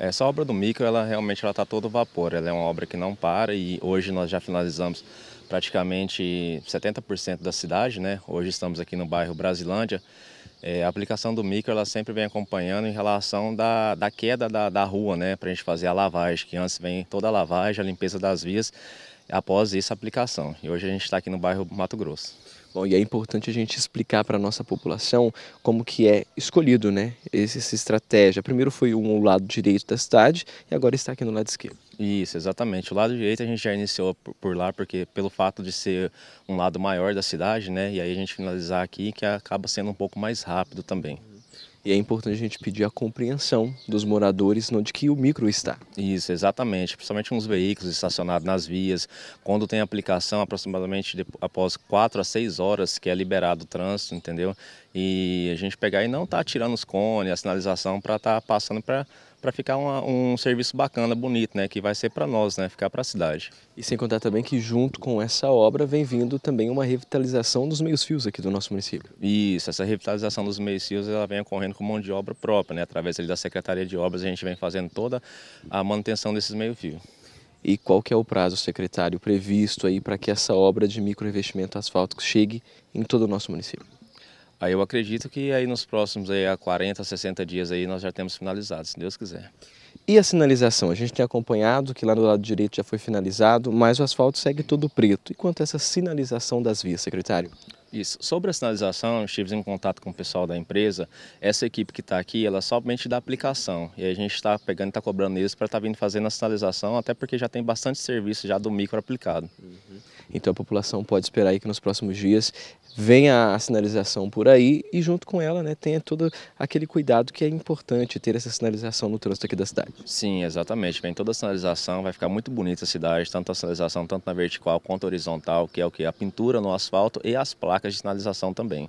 Essa obra do Mico, ela realmente está todo vapor, ela é uma obra que não para e hoje nós já finalizamos praticamente 70% da cidade, né? Hoje estamos aqui no bairro Brasilândia. É, a aplicação do micro ela sempre vem acompanhando em relação da, da queda da, da rua, né? Para a gente fazer a lavagem, que antes vem toda a lavagem, a limpeza das vias, após isso a aplicação. E hoje a gente está aqui no bairro Mato Grosso. Bom, e é importante a gente explicar para a nossa população como que é escolhido, né, essa, estratégia. Primeiro foi um lado direito da cidade e agora está aqui no lado esquerdo. Isso, exatamente. O lado direito a gente já iniciou por lá, porque pelo fato de ser um lado maior da cidade, né, e aí a gente finalizar aqui, que acaba sendo um pouco mais rápido também. E é importante a gente pedir a compreensão dos moradores onde que o micro está. Isso, exatamente. Principalmente uns veículos estacionados nas vias. Quando tem aplicação, aproximadamente após 4 a 6 horas que é liberado o trânsito, entendeu? E a gente pegar e não tá tirando os cones, a sinalização para tá passando para para ficar uma, um serviço bacana, bonito, né? Que vai ser para nós, né? Ficar para a cidade. E sem contar também que junto com essa obra vem vindo também uma revitalização dos meios-fios aqui do nosso município. Isso, essa revitalização dos meios-fios ela vem ocorrendo com mão de obra própria, né? Através ali da Secretaria de Obras a gente vem fazendo toda a manutenção desses meios fios E qual que é o prazo, secretário, previsto aí para que essa obra de microinvestimento asfáltico chegue em todo o nosso município? Aí eu acredito que aí nos próximos aí, a 40, 60 dias aí nós já temos finalizado, se Deus quiser. E a sinalização? A gente tem acompanhado que lá do lado direito já foi finalizado, mas o asfalto segue todo preto. E quanto a essa sinalização das vias, secretário? Isso. Sobre a sinalização, estive em contato com o pessoal da empresa. Essa equipe que está aqui, ela é somente da aplicação. E a gente está pegando, e está cobrando eles para estar tá vindo fazendo a sinalização, até porque já tem bastante serviço já do micro aplicado. Uhum. Então a população pode esperar aí que nos próximos dias venha a sinalização por aí e junto com ela né, tenha todo aquele cuidado que é importante ter essa sinalização no trânsito aqui da cidade. Sim, exatamente. Vem toda a sinalização, vai ficar muito bonita a cidade, tanto a sinalização tanto na vertical quanto horizontal, que é o que? A pintura no asfalto e as placas placas de sinalização também.